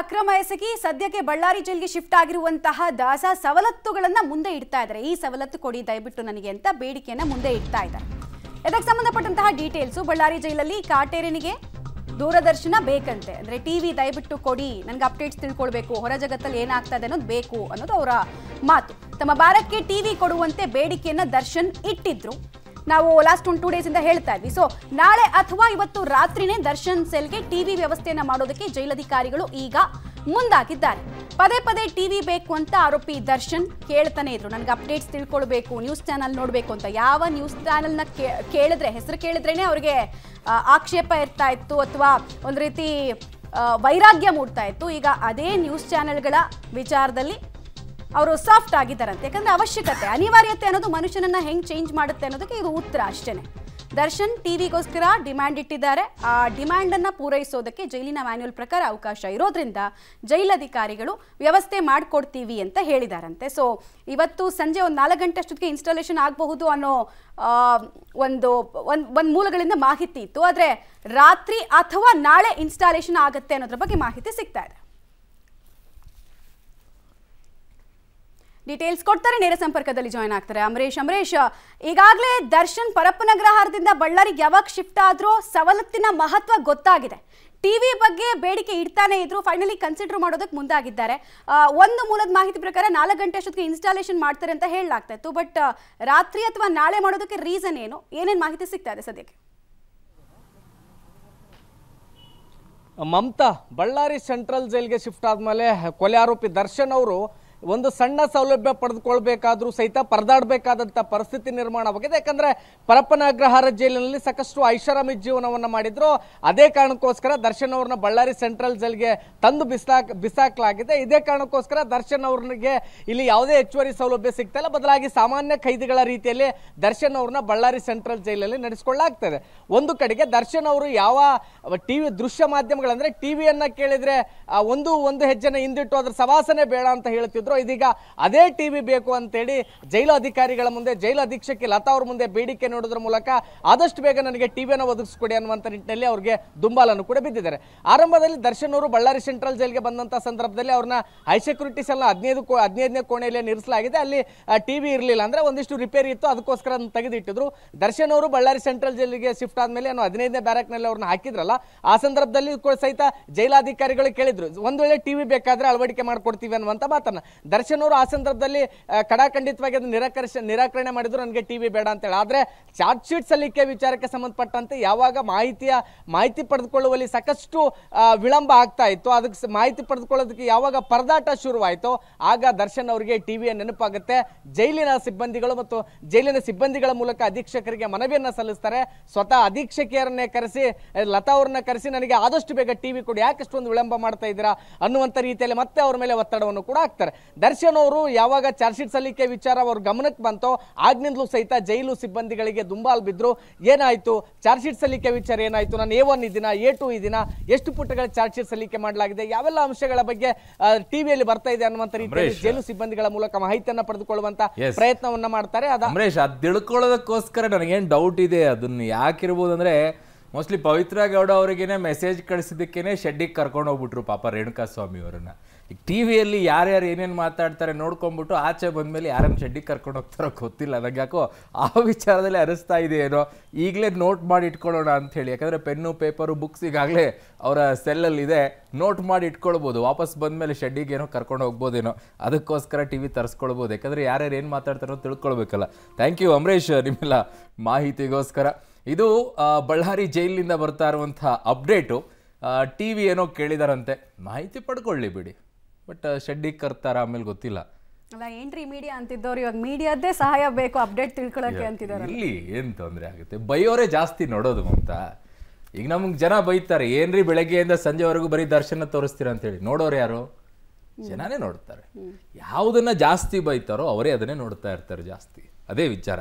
ಅಕ್ರಮ ಎಸಗಿ ಸದ್ಯಕ್ಕೆ ಬಳ್ಳಾರಿ ಜೈಲ್ಗೆ ಶಿಫ್ಟ್ ಆಗಿರುವಂತಹ ದಾಸ ಸವಲತ್ತುಗಳನ್ನ ಮುಂದೆ ಇಡ್ತಾ ಇದ್ದಾರೆ ಈ ಸವಲತ್ತು ಕೊಡಿ ದಯವಿಟ್ಟು ನನಗೆ ಅಂತ ಬೇಡಿಕೆಯನ್ನ ಮುಂದೆ ಇಡ್ತಾ ಇದ್ದಾರೆ ಇದಕ್ಕೆ ಸಂಬಂಧಪಟ್ಟಂತಹ ಡೀಟೇಲ್ಸ್ ಬಳ್ಳಾರಿ ಜೈಲಲ್ಲಿ ಕಾಟೇರಿನಿಗೆ ದೂರದರ್ಶನ ಬೇಕಂತೆ ಅಂದ್ರೆ ಟಿವಿ ದಯವಿಟ್ಟು ಕೊಡಿ ನನಗೆ ಅಪ್ಡೇಟ್ಸ್ ತಿಳ್ಕೊಳ್ಬೇಕು ಹೊರ ಜಗತ್ತಲ್ಲಿ ಏನಾಗ್ತಾ ಇದೆ ಅನ್ನೋದು ಬೇಕು ಅನ್ನೋದು ಅವರ ಮಾತು ತಮ್ಮ ಬಾರಕ್ಕೆ ಟಿವಿ ಕೊಡುವಂತೆ ಬೇಡಿಕೆಯನ್ನ ದರ್ಶನ್ ಇಟ್ಟಿದ್ರು ನಾವು ಲಾಸ್ಟ್ ಒನ್ ಟೂ ಇಂದ ಹೇಳ್ತಾ ಇದ್ವಿ ಸೊ ನಾಳೆ ಅಥವಾ ಇವತ್ತು ರಾತ್ರಿನೇ ದರ್ಶನ್ ಸೆಲ್ಗೆ ಟಿವಿ ವ್ಯವಸ್ಥೆಯನ್ನು ಮಾಡೋದಕ್ಕೆ ಜೈಲಧಿಕಾರಿಗಳು ಈಗ ಮುಂದಾಗಿದ್ದಾರೆ ಪದೇ ಪದೇ ಟಿವಿ ಬೇಕು ಅಂತ ಆರೋಪಿ ದರ್ಶನ್ ಕೇಳ್ತಾನೆ ಇದ್ರು ನನಗೆ ಅಪ್ಡೇಟ್ಸ್ ತಿಳ್ಕೊಳ್ಬೇಕು ನ್ಯೂಸ್ ಚಾನಲ್ ನೋಡಬೇಕು ಅಂತ ಯಾವ ನ್ಯೂಸ್ ಚಾನಲ್ನ ಕೇಳಿದ್ರೆ ಹೆಸರು ಕೇಳಿದ್ರೇನೆ ಅವ್ರಿಗೆ ಆಕ್ಷೇಪ ಇರ್ತಾ ಇತ್ತು ಅಥವಾ ಒಂದು ರೀತಿ ವೈರಾಗ್ಯ ಮೂಡ್ತಾ ಇತ್ತು ಈಗ ಅದೇ ನ್ಯೂಸ್ ಚಾನೆಲ್ಗಳ ವಿಚಾರದಲ್ಲಿ ಅವರು ಸಾಫ್ಟ್ ಆಗಿದ್ದಾರಂತೆ ಯಾಕಂದ್ರೆ ಅವಶ್ಯಕತೆ ಅನಿವಾರ್ಯತೆ ಅನ್ನೋದು ಮನುಷ್ಯನನ್ನ ಹೆಂಗ್ ಚೇಂಜ್ ಮಾಡುತ್ತೆ ಅನ್ನೋದಕ್ಕೆ ಇದು ಉತ್ತರ ಅಷ್ಟೇನೆ ದರ್ಶನ್ ಟಿವಿಗೋಸ್ಕರ ಡಿಮ್ಯಾಂಡ್ ಇಟ್ಟಿದ್ದಾರೆ ಆ ಡಿಮ್ಯಾಂಡ್ ಅನ್ನ ಪೂರೈಸೋದಕ್ಕೆ ಜೈಲಿನ ಮ್ಯಾನ್ಯಲ್ ಪ್ರಕಾರ ಅವಕಾಶ ಇರೋದ್ರಿಂದ ಜೈಲಧಿಕಾರಿಗಳು ವ್ಯವಸ್ಥೆ ಮಾಡಿಕೊಡ್ತೀವಿ ಅಂತ ಹೇಳಿದಾರಂತೆ ಸೊ ಇವತ್ತು ಸಂಜೆ ಒಂದು ನಾಲ್ಕು ಗಂಟೆ ಅಷ್ಟೊತ್ತಿಗೆ ಇನ್ಸ್ಟಾಲೇಷನ್ ಆಗಬಹುದು ಅನ್ನೋ ಒಂದು ಒಂದು ಒಂದು ಮೂಲಗಳಿಂದ ಮಾಹಿತಿ ಇತ್ತು ಆದರೆ ರಾತ್ರಿ ಅಥವಾ ನಾಳೆ ಇನ್ಸ್ಟಾಲೇಷನ್ ಆಗುತ್ತೆ ಅನ್ನೋದ್ರ ಬಗ್ಗೆ ಮಾಹಿತಿ ಸಿಗ್ತಾ ಇದೆ ಡೀಟೇಲ್ಸ್ ಕೊಡ್ತಾರೆ ನೇರ ಸಂಪರ್ಕದಲ್ಲಿ ಜಾಯ್ನ್ ಆಗ್ತಾರೆ ಅಮರೇಶ್ ಅಮರೇಶ್ ಈಗಾಗಲೇ ದರ್ಶನ್ ಪರಪ್ಪನಗ್ರಹಾರದಿಂದ ಬಳ್ಳಾರಿಗೆ ಯಾವಾಗ ಶಿಫ್ಟ್ ಆದ್ರೂ ಸವಲತ್ತಿನ ಮಹತ್ವ ಗೊತ್ತಾಗಿದೆ ಟಿವಿ ಬಗ್ಗೆ ಬೇಡಿಕೆ ಇಡ್ತಾನೆ ಇದ್ರು ಫೈನಲಿ ಕನ್ಸಿಡರ್ ಮಾಡೋದಕ್ಕೆ ಮುಂದಾಗಿದ್ದಾರೆ ಒಂದು ಮೂಲದ ಮಾಹಿತಿ ಪ್ರಕಾರ ನಾಲ್ಕು ಗಂಟೆ ಅಷ್ಟೊತ್ತಿಗೆ ಇನ್ಸ್ಟಾಲೇಷನ್ ಮಾಡ್ತಾರೆ ಅಂತ ಹೇಳಲಾಗ್ತಾ ಇತ್ತು ಬಟ್ ರಾತ್ರಿ ಅಥವಾ ನಾಳೆ ಮಾಡೋದಕ್ಕೆ ರೀಸನ್ ಏನು ಏನೇನು ಮಾಹಿತಿ ಸಿಗ್ತಾ ಇದೆ ಸದ್ಯಕ್ಕೆ ಮಮತಾ ಬಳ್ಳಾರಿ ಸೆಂಟ್ರಲ್ ಜೈಲ್ಗೆ ಶಿಫ್ಟ್ ಆದಮೇಲೆ ಕೊಲೆ ಆರೋಪಿ ದರ್ಶನ್ ಅವರು ಒಂದು ಸಣ್ಣ ಸೌಲಭ್ಯ ಪಡೆದುಕೊಳ್ಬೇಕಾದ್ರೂ ಸಹಿತ ಪರದಾಡಬೇಕಾದಂಥ ಪರಿಸ್ಥಿತಿ ನಿರ್ಮಾಣವಾಗಿದೆ ಯಾಕಂದರೆ ಪರಪ್ಪನಾಗ್ರಹಾರ ಜೈಲಿನಲ್ಲಿ ಸಾಕಷ್ಟು ಐಷಾರಾಮಿ ಜೀವನವನ್ನು ಮಾಡಿದ್ರು ಅದೇ ಕಾರಣಕ್ಕೋಸ್ಕರ ದರ್ಶನ್ ಅವ್ರನ್ನ ಬಳ್ಳಾರಿ ಸೆಂಟ್ರಲ್ ಜೈಲ್ಗೆ ತಂದು ಬಿಸಾಕ್ ಬಿಸಾಕಲಾಗಿದೆ ಇದೇ ಕಾರಣಕ್ಕೋಸ್ಕರ ದರ್ಶನ್ ಅವ್ರಿಗೆ ಇಲ್ಲಿ ಯಾವುದೇ ಹೆಚ್ಚುವರಿ ಸೌಲಭ್ಯ ಸಿಗ್ತಾ ಇಲ್ಲ ಬದಲಾಗಿ ಸಾಮಾನ್ಯ ಖೈದಿಗಳ ರೀತಿಯಲ್ಲಿ ದರ್ಶನ್ ಅವ್ರನ್ನ ಬಳ್ಳಾರಿ ಸೆಂಟ್ರಲ್ ಜೈಲಲ್ಲಿ ನಡೆಸ್ಕೊಳ್ಳಾಗ್ತದೆ ಒಂದು ಕಡೆಗೆ ದರ್ಶನ್ ಅವರು ಯಾವ ಟಿವಿ ದೃಶ್ಯ ಮಾಧ್ಯಮಗಳಂದ್ರೆ ಟಿವಿಯನ್ನ ಕೇಳಿದ್ರೆ ಒಂದು ಒಂದು ಹೆಜ್ಜೆನ ಹಿಂದಿಟ್ಟು ಅದರ ಸವಾಸನೆ ಬೇಡ ಅಂತ ಹೇಳ್ತಿದ್ರು ಇದೀಗ ಅದೇ ಟಿವಿ ಬೇಕು ಅಂತೇಳಿ ಜೈಲು ಅಧಿಕಾರಿಗಳ ಮುಂದೆ ಜೈಲು ಅಧೀಕ್ಷಕಿ ಲತಾ ಅವ್ರ ಮುಂದೆ ಬೇಡಿಕೆ ನೋಡೋದ್ರ ಮೂಲಕ ಆದಷ್ಟು ಬೇಗ ನನಗೆ ಟಿವಿಯನ್ನು ಒದಗಿಸ್ಕೊಡಿ ಅನ್ನುವಂಥ ನಿಟ್ಟಿನಲ್ಲಿ ಅವ್ರಿಗೆ ದುಂಬಾಲನ್ನು ಕೂಡ ಬಿದ್ದಿದ್ದಾರೆ ಆರಂಭದಲ್ಲಿ ದರ್ಶನ್ ಅವರು ಬಳ್ಳಾರಿ ಸೆಂಟ್ರಲ್ ಜೈಲ್ಗೆ ಬಂದಂಥ ಸಂದರ್ಭದಲ್ಲಿ ಅವ್ರನ್ನ ಹೈ ಸೆಕ್ಯೂರಿಟಿ ಸೆಲ್ನ ಹದಿನೈದು ಹದಿನೈದನೇ ಕೋಣೆಯಲ್ಲಿ ನಿರ್ಸಲಾಗಿದೆ ಅಲ್ಲಿ ಟಿವಿ ಇರಲಿಲ್ಲ ಅಂದ್ರೆ ಒಂದಿಷ್ಟು ರಿಪೇರಿ ಇತ್ತು ಅದಕ್ಕೋಸ್ಕರ ತೆಗೆದಿಟ್ಟಿದ್ರು ದರ್ಶನ್ ಅವರು ಬಳ್ಳಾರಿ ಸೆಂಟ್ರಲ್ ಜೈಲಿಗೆ ಶಿಫ್ಟ್ ಆದ್ಮೇಲೆ ಏನು ಹದಿನೈದನೇ ನಲ್ಲಿ ಅವ್ರನ್ನ ಹಾಕಿದ್ರಲ್ಲ ಆ ಸಂದರ್ಭದಲ್ಲಿ ಸಹಿತ ಜೈಲಾಧಿಕಾರಿಗಳು ಕೇಳಿದ್ರು ಒಂದು ವೇಳೆ ಟಿವಿ ಬೇಕಾದ್ರೆ ಅಳವಡಿಕೆ ಮಾಡಿಕೊಡ್ತೀವಿ ಅನ್ನುವಂಥ ಮಾತನ್ನ ದರ್ಶನ್ ಅವರು ಆ ಸಂದರ್ಭದಲ್ಲಿ ಕಡಾಖಂಡಿತವಾಗಿ ಅದನ್ನು ನಿರಾಕರಿಸ ನಿರಾಕರಣೆ ಮಾಡಿದ್ರು ನನಗೆ ಟಿ ವಿ ಬೇಡ ಅಂತೇಳಿ ಆದರೆ ಚಾರ್ಜ್ ಶೀಟ್ ಸಲ್ಲಿಕೆ ವಿಚಾರಕ್ಕೆ ಸಂಬಂಧಪಟ್ಟಂತೆ ಯಾವಾಗ ಮಾಹಿತಿಯ ಮಾಹಿತಿ ಪಡೆದುಕೊಳ್ಳುವಲ್ಲಿ ಸಾಕಷ್ಟು ವಿಳಂಬ ಆಗ್ತಾ ಇತ್ತು ಅದಕ್ಕೆ ಮಾಹಿತಿ ಪಡೆದುಕೊಳ್ಳೋದಕ್ಕೆ ಯಾವಾಗ ಪರದಾಟ ಶುರುವಾಯಿತು ಆಗ ದರ್ಶನ್ ಅವರಿಗೆ ಟಿ ವಿಯ ನೆನಪಾಗುತ್ತೆ ಜೈಲಿನ ಸಿಬ್ಬಂದಿಗಳು ಮತ್ತು ಜೈಲಿನ ಸಿಬ್ಬಂದಿಗಳ ಮೂಲಕ ಅಧೀಕ್ಷಕರಿಗೆ ಮನವಿಯನ್ನು ಸಲ್ಲಿಸ್ತಾರೆ ಸ್ವತಃ ಅಧೀಕ್ಷಕಿಯರನ್ನೇ ಕರೆಸಿ ಲತಾ ಅವ್ರನ್ನ ಕರೆಸಿ ನನಗೆ ಆದಷ್ಟು ಬೇಗ ಟಿ ವಿ ಕೊಡಿ ಯಾಕೆ ಇಷ್ಟೊಂದು ವಿಳಂಬ ಮಾಡ್ತಾ ಇದ್ದೀರಾ ಅನ್ನುವಂಥ ರೀತಿಯಲ್ಲಿ ಮತ್ತೆ ಅವ್ರ ಮೇಲೆ ಒತ್ತಡವನ್ನು ಕೂಡ ಹಾಕ್ತಾರೆ ದರ್ಶನ್ ಅವರು ಯಾವಾಗ ಚಾರ್ಜ್ ಶೀಟ್ ಸಲ್ಲಿಕೆ ವಿಚಾರ ಅವ್ರ ಗಮನಕ್ಕೆ ಬಂತೋ ಆಗ್ನಿಂದಲೂ ಸಹಿತ ಜೈಲು ಸಿಬ್ಬಂದಿಗಳಿಗೆ ದುಂಬಾಲ್ ಬಿದ್ರು ಏನಾಯಿತು ಚಾರ್ಜ್ ಶೀಟ್ ಸಲ್ಲಿಕೆ ವಿಚಾರ ಏನಾಯಿತು ನಾನು ಎ ಒನ್ ಇದ್ದೀನ ಎ ಟು ಇದ್ದೀನ ಎಷ್ಟು ಪುಟಗಳ ಚಾರ್ಜ್ ಶೀಟ್ ಸಲ್ಲಿಕೆ ಮಾಡಲಾಗಿದೆ ಯಾವೆಲ್ಲ ಅಂಶಗಳ ಬಗ್ಗೆ ಟಿವಿಯಲ್ಲಿ ಬರ್ತಾ ಇದೆ ಅನ್ನುವಂಥ ರೀತಿಯಲ್ಲಿ ಜೈಲು ಸಿಬ್ಬಂದಿಗಳ ಮೂಲಕ ಮಾಹಿತಿಯನ್ನ ಪಡೆದುಕೊಳ್ಳುವಂತ ಪ್ರಯತ್ನವನ್ನ ಮಾಡ್ತಾರೆ ಅದು ಅದು ತಿಳ್ಕೊಳ್ಳೋದಕ್ಕೋಸ್ಕರ ನನಗೇನು ಡೌಟ್ ಇದೆ ಅದನ್ನ ಯಾಕಿರ್ಬೋದು ಅಂದ್ರೆ ಮೋಸ್ಟ್ಲಿ ಪವಿತ್ರ ಗೌಡ ಅವರಿಗೇನೆ ಮೆಸೇಜ್ ಕಳಿಸಿದ್ದಕ್ಕೇನೆ ಶೆಡ್ಡಿಗೆ ಕರ್ಕೊಂಡು ಹೋಗ್ಬಿಟ್ರು ಪಾಪ ರೇಣುಕಾ ಸ್ವಾಮಿ ಅವರನ್ನು ಈಗ ಟಿ ವಿಯಲ್ಲಿ ಯಾರ್ಯಾರು ಏನೇನು ಮಾತಾಡ್ತಾರೆ ನೋಡ್ಕೊಂಡ್ಬಿಟ್ಟು ಆಚೆ ಬಂದಮೇಲೆ ಯಾರನ್ನು ಶೆಡ್ಡಿಗೆ ಕರ್ಕೊಂಡು ಹೋಗ್ತಾರೋ ಗೊತ್ತಿಲ್ಲ ನನಗೆ ಯಾಕೋ ಆ ವಿಚಾರದಲ್ಲಿ ಅರಿಸ್ತಾ ಇದೆ ಏನೋ ಈಗಲೇ ನೋಟ್ ಮಾಡಿ ಇಟ್ಕೊಳ್ಳೋಣ ಅಂಥೇಳಿ ಯಾಕಂದರೆ ಪೆನ್ನು ಪೇಪರು ಬುಕ್ಸ್ ಈಗಾಗಲೇ ಅವರ ಸೆಲ್ಲಲ್ಲಿದೆ ನೋಟ್ ಮಾಡಿ ಇಟ್ಕೊಳ್ಬೋದು ವಾಪಸ್ ಮೇಲೆ ಶೆಡ್ಡಿಗೆ ಏನೋ ಕರ್ಕೊಂಡು ಹೋಗ್ಬೋದೇನೋ ಅದಕ್ಕೋಸ್ಕರ ಟಿ ವಿ ತರಿಸ್ಕೊಳ್ಬೋದು ಯಾಕಂದರೆ ಯಾರ್ಯಾರು ಏನು ಮಾತಾಡ್ತಾರೋ ತಿಳ್ಕೊಳ್ಬೇಕಲ್ಲ ಥ್ಯಾಂಕ್ ಯು ಅಮರೇಶ್ ನಿಮ್ಮೆಲ್ಲ ಮಾಹಿತಿಗೋಸ್ಕರ ಇದು ಬಳ್ಳಾರಿ ಜೈಲಿನಿಂದ ಬರ್ತಾ ಇರುವಂಥ ಅಪ್ಡೇಟು ಟಿ ವಿ ಏನೋ ಕೇಳಿದಾರಂತೆ ಮಾಹಿತಿ ಪಡ್ಕೊಳ್ಳಿ ಬಿಡಿ ಬಟ್ ಶೆಡ್ಡಿಗೆ ಕರ್ತಾರ ಆಮೇಲೆ ಗೊತ್ತಿಲ್ಲ ಅಲ್ಲ ಏನ್ರಿ ಮೀಡಿಯಾ ಅಂತಿದ್ದವ್ರು ಇವಾಗ ಮೀಡಿಯಾದೇ ಸಹಾಯ ಬೇಕು ಅಪ್ಡೇಟ್ ತಿಳ್ಕೊಳಕ್ಕೆ ಅಂತಿದ್ದಾರೆ ಇಲ್ಲಿ ಏನು ತೊಂದರೆ ಆಗುತ್ತೆ ಬೈಯೋರೇ ಜಾಸ್ತಿ ನೋಡೋದು ಅಂತ ಈಗ ನಮ್ಗೆ ಜನ ಬೈತಾರೆ ಏನ್ರಿ ಬೆಳಗ್ಗೆಯಿಂದ ಸಂಜೆವರೆಗೂ ಬರೀ ದರ್ಶನ ತೋರಿಸ್ತೀರ ಹೇಳಿ ನೋಡೋರು ಯಾರು ಜನಾನೇ ನೋಡ್ತಾರೆ ಯಾವ್ದನ್ನ ಜಾಸ್ತಿ ಬೈತಾರೋ ಅವರೇ ಅದನ್ನೇ ನೋಡ್ತಾ ಇರ್ತಾರೆ ಜಾಸ್ತಿ ಅದೇ ವಿಚಾರ